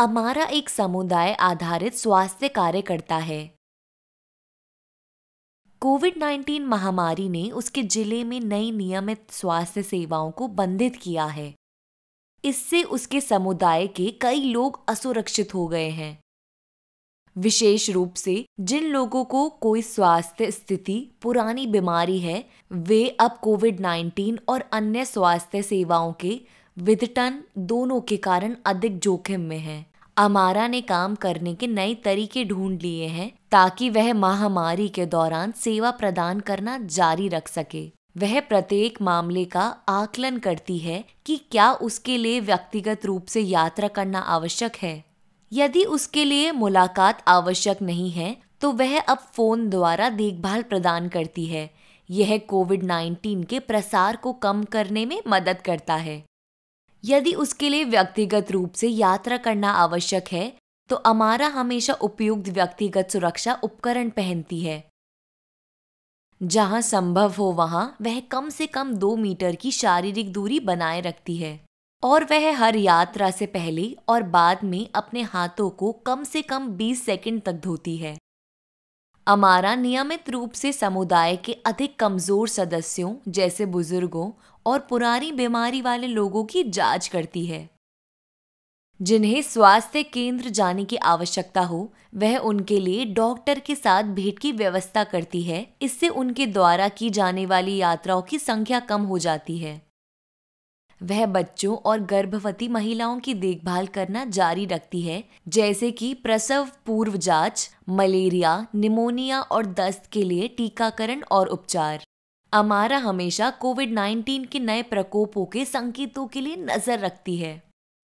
अमारा एक समुदाय आधारित स्वास्थ्य कार्य करता है कोविड 19 महामारी ने उसके जिले में नई नियमित स्वास्थ्य सेवाओं को बंधित किया है इससे उसके समुदाय के कई लोग असुरक्षित हो गए हैं विशेष रूप से जिन लोगों को कोई स्वास्थ्य स्थिति पुरानी बीमारी है वे अब कोविड 19 और अन्य स्वास्थ्य सेवाओं के विघटन दोनों के कारण अधिक जोखिम में हैं अमारा ने काम करने के नए तरीके ढूंढ लिए हैं ताकि वह महामारी के दौरान सेवा प्रदान करना जारी रख सके वह प्रत्येक मामले का आकलन करती है कि क्या उसके लिए व्यक्तिगत रूप से यात्रा करना आवश्यक है यदि उसके लिए मुलाकात आवश्यक नहीं है तो वह अब फोन द्वारा देखभाल प्रदान करती है यह कोविड 19 के प्रसार को कम करने में मदद करता है यदि उसके लिए व्यक्तिगत रूप से यात्रा करना आवश्यक है तो अमारा हमेशा उपयुक्त व्यक्तिगत सुरक्षा उपकरण पहनती है जहां संभव हो वहां वह कम से कम दो मीटर की शारीरिक दूरी बनाए रखती है और वह हर यात्रा से पहले और बाद में अपने हाथों को कम से कम 20 सेकंड तक धोती है अमारा नियमित रूप से समुदाय के अधिक कमजोर सदस्यों जैसे बुजुर्गों और पुरानी बीमारी वाले लोगों की जांच करती है जिन्हें स्वास्थ्य केंद्र जाने की आवश्यकता हो वह उनके लिए डॉक्टर के साथ भेंट की व्यवस्था करती है इससे उनके द्वारा की जाने वाली यात्राओं की संख्या कम हो जाती है वह बच्चों और गर्भवती महिलाओं की देखभाल करना जारी रखती है जैसे कि प्रसव पूर्व जांच मलेरिया निमोनिया और दस्त के लिए टीकाकरण और उपचार अमारा हमेशा कोविड 19 के नए प्रकोपों के संकेतों के लिए नजर रखती है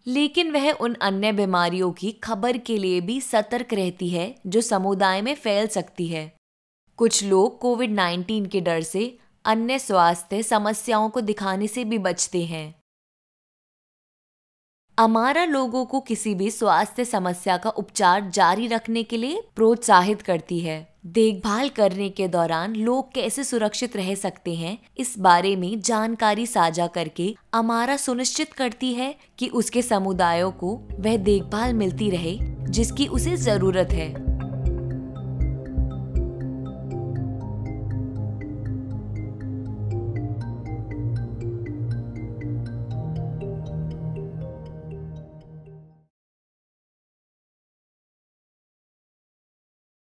लेकिन वह उन अन्य बीमारियों की खबर के लिए भी सतर्क रहती है जो समुदाय में फैल सकती है कुछ लोग कोविड 19 के डर से अन्य स्वास्थ्य समस्याओं को दिखाने से भी बचते हैं अमारा लोगों को किसी भी स्वास्थ्य समस्या का उपचार जारी रखने के लिए प्रोत्साहित करती है देखभाल करने के दौरान लोग कैसे सुरक्षित रह सकते हैं इस बारे में जानकारी साझा करके अमारा सुनिश्चित करती है कि उसके समुदायों को वह देखभाल मिलती रहे जिसकी उसे जरूरत है